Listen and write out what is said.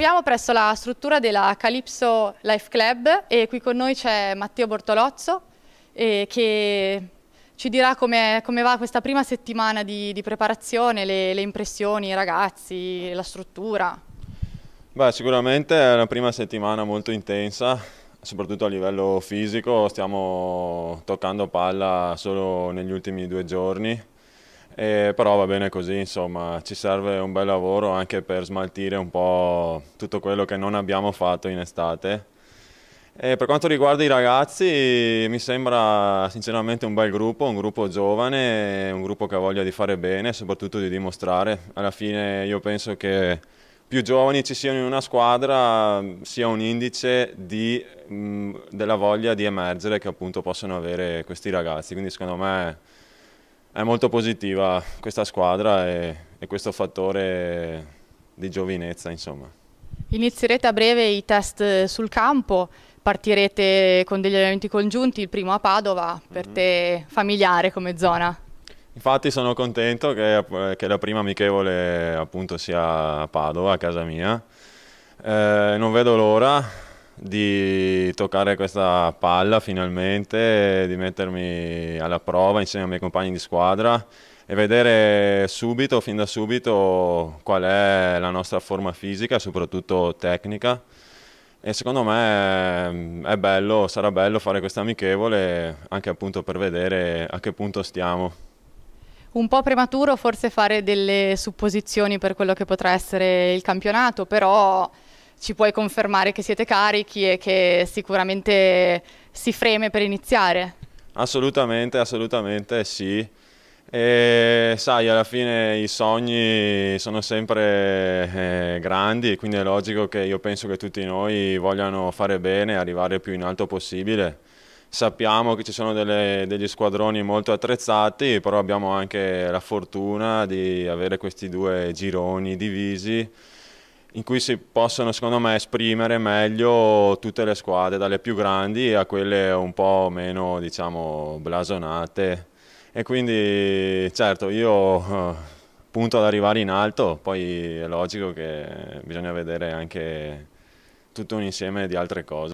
troviamo presso la struttura della Calypso Life Club e qui con noi c'è Matteo Bortolozzo eh, che ci dirà come, come, va questa prima settimana di, di preparazione, le, le, impressioni, i ragazzi, la struttura. Beh, sicuramente è una prima settimana molto intensa, soprattutto a livello fisico, stiamo toccando palla solo negli ultimi due giorni eh, però va bene così, insomma, ci serve un bel lavoro anche per smaltire un po' tutto quello che non abbiamo fatto in estate. E per quanto riguarda i ragazzi, mi sembra sinceramente un bel gruppo, un gruppo giovane, un gruppo che ha voglia di fare bene e soprattutto di dimostrare. Alla fine io penso che più giovani ci siano in una squadra sia un indice di, mh, mm, della voglia di emergere che appunto possono avere questi ragazzi. Quindi secondo me è molto positiva questa squadra e, e questo fattore di giovinezza insomma. Inizierete a breve i test sul campo, partirete con degli allenamenti congiunti, il primo a Padova, per mm -hmm. te familiare come zona. Infatti sono contento che, eh, che, la prima amichevole appunto sia a Padova, a casa mia. Eh, non vedo l'ora, di toccare questa palla finalmente, di mettermi alla prova insieme ai miei compagni di squadra e vedere subito, fin da subito, qual è la nostra forma fisica soprattutto tecnica. E secondo me mm, è bello, sarà bello fare questa amichevole anche appunto per vedere a che punto stiamo. Un po' prematuro forse fare delle supposizioni per quello che potrà essere il campionato, però ci puoi confermare che siete carichi e che sicuramente si freme per iniziare. Assolutamente, assolutamente sì. E sai, alla fine i sogni sono sempre eh, grandi, quindi è logico che io penso che tutti noi vogliano fare bene, arrivare più in alto possibile. Sappiamo che ci sono delle, degli squadroni molto attrezzati, però abbiamo anche la fortuna di avere questi due gironi divisi in cui si possono secondo me esprimere meglio tutte le squadre, dalle più grandi a quelle un po' meno diciamo, blasonate e quindi certo io eh, punto ad arrivare in alto, poi è logico che bisogna vedere anche tutto un insieme di altre cose.